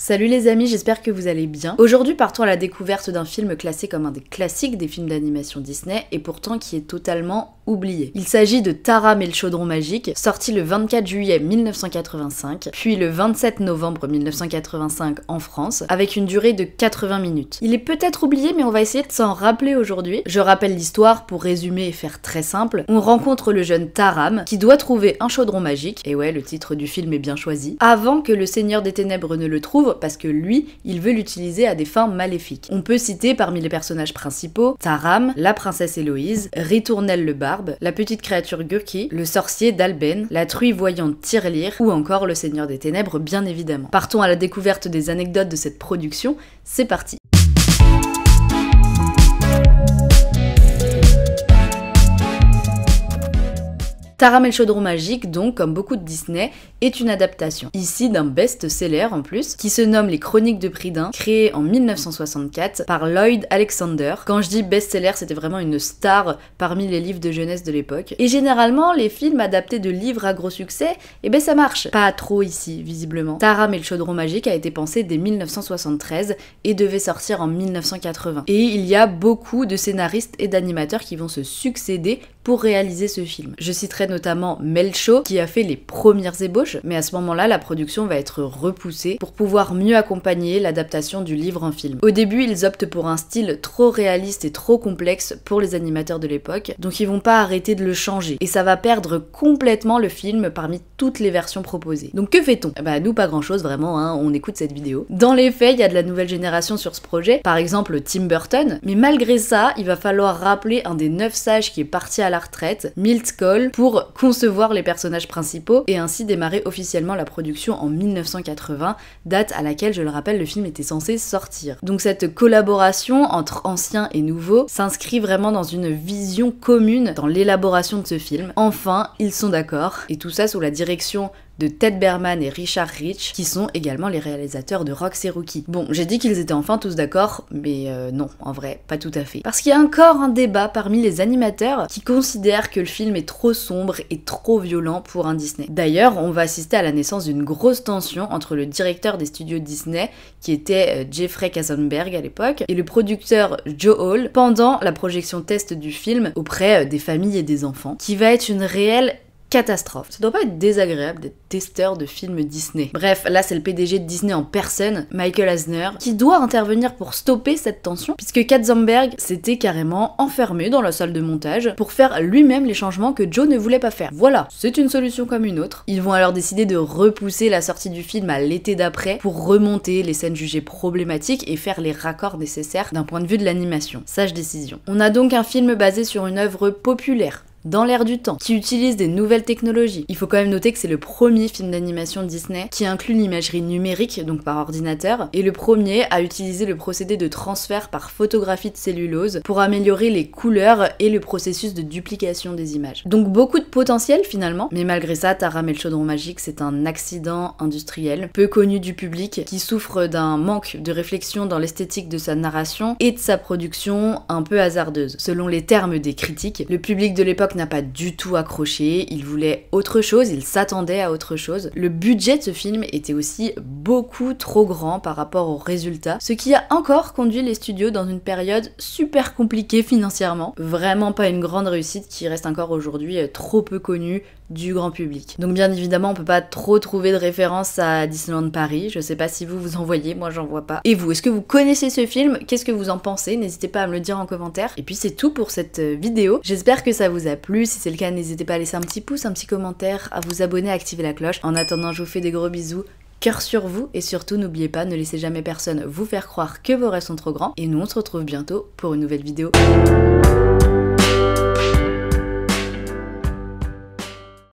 Salut les amis, j'espère que vous allez bien. Aujourd'hui, partons à la découverte d'un film classé comme un des classiques des films d'animation Disney et pourtant qui est totalement oublié. Il s'agit de Taram et le chaudron magique, sorti le 24 juillet 1985, puis le 27 novembre 1985 en France, avec une durée de 80 minutes. Il est peut-être oublié, mais on va essayer de s'en rappeler aujourd'hui. Je rappelle l'histoire pour résumer et faire très simple. On rencontre le jeune Taram qui doit trouver un chaudron magique, et ouais, le titre du film est bien choisi, avant que le Seigneur des Ténèbres ne le trouve parce que lui, il veut l'utiliser à des fins maléfiques. On peut citer parmi les personnages principaux Taram, la princesse Héloïse, Ritournelle le barbe, la petite créature Gurki, le sorcier d'Alben, la truie voyante Tirlir ou encore le seigneur des ténèbres bien évidemment. Partons à la découverte des anecdotes de cette production, c'est parti. Taram et le chaudron magique, donc, comme beaucoup de Disney, est une adaptation. Ici d'un best-seller en plus, qui se nomme Les Chroniques de Pridin, créé en 1964 par Lloyd Alexander. Quand je dis best-seller, c'était vraiment une star parmi les livres de jeunesse de l'époque. Et généralement, les films adaptés de livres à gros succès, eh ben ça marche. Pas trop ici, visiblement. Taram et le chaudron magique a été pensé dès 1973 et devait sortir en 1980. Et il y a beaucoup de scénaristes et d'animateurs qui vont se succéder pour réaliser ce film. Je citerai notamment Melcho qui a fait les premières ébauches, mais à ce moment-là, la production va être repoussée pour pouvoir mieux accompagner l'adaptation du livre en film. Au début, ils optent pour un style trop réaliste et trop complexe pour les animateurs de l'époque, donc ils vont pas arrêter de le changer et ça va perdre complètement le film parmi toutes les versions proposées. Donc que fait-on Bah nous pas grand-chose vraiment, hein, on écoute cette vidéo. Dans les faits, il y a de la nouvelle génération sur ce projet, par exemple Tim Burton, mais malgré ça, il va falloir rappeler un des neuf sages qui est parti à la retraite, Milt Cole, pour concevoir les personnages principaux et ainsi démarrer officiellement la production en 1980, date à laquelle, je le rappelle, le film était censé sortir. Donc cette collaboration entre anciens et nouveaux s'inscrit vraiment dans une vision commune dans l'élaboration de ce film. Enfin, ils sont d'accord, et tout ça sous la direction Ted Berman et Richard Rich, qui sont également les réalisateurs de et Rookie. Bon, j'ai dit qu'ils étaient enfin tous d'accord, mais euh, non, en vrai, pas tout à fait. Parce qu'il y a encore un débat parmi les animateurs qui considèrent que le film est trop sombre et trop violent pour un Disney. D'ailleurs, on va assister à la naissance d'une grosse tension entre le directeur des studios Disney, qui était euh, Jeffrey Katzenberg à l'époque, et le producteur Joe Hall pendant la projection test du film auprès euh, des familles et des enfants, qui va être une réelle catastrophe. Ça doit pas être désagréable d'être testeur de films Disney. Bref, là c'est le PDG de Disney en personne, Michael Asner, qui doit intervenir pour stopper cette tension, puisque Katzenberg s'était carrément enfermé dans la salle de montage pour faire lui-même les changements que Joe ne voulait pas faire. Voilà, c'est une solution comme une autre. Ils vont alors décider de repousser la sortie du film à l'été d'après pour remonter les scènes jugées problématiques et faire les raccords nécessaires d'un point de vue de l'animation. Sage décision. On a donc un film basé sur une œuvre populaire, dans l'air du temps, qui utilise des nouvelles technologies. Il faut quand même noter que c'est le premier film d'animation Disney qui inclut l'imagerie numérique, donc par ordinateur, et le premier à utiliser le procédé de transfert par photographie de cellulose pour améliorer les couleurs et le processus de duplication des images. Donc beaucoup de potentiel finalement, mais malgré ça, Taram et le chaudron magique, c'est un accident industriel, peu connu du public, qui souffre d'un manque de réflexion dans l'esthétique de sa narration et de sa production un peu hasardeuse. Selon les termes des critiques, le public de l'époque n'a pas du tout accroché, il voulait autre chose, il s'attendait à autre chose. Le budget de ce film était aussi beaucoup trop grand par rapport aux résultats, ce qui a encore conduit les studios dans une période super compliquée financièrement. Vraiment pas une grande réussite qui reste encore aujourd'hui euh, trop peu connue du grand public. Donc bien évidemment, on peut pas trop trouver de référence à Disneyland Paris. Je sais pas si vous vous en voyez, moi j'en vois pas. Et vous, est-ce que vous connaissez ce film Qu'est-ce que vous en pensez N'hésitez pas à me le dire en commentaire. Et puis c'est tout pour cette euh, vidéo. J'espère que ça vous a plu. Si c'est le cas, n'hésitez pas à laisser un petit pouce, un petit commentaire, à vous abonner, à activer la cloche. En attendant, je vous fais des gros bisous. Cœur sur vous et surtout n'oubliez pas, ne laissez jamais personne vous faire croire que vos rêves sont trop grands. Et nous on se retrouve bientôt pour une nouvelle vidéo.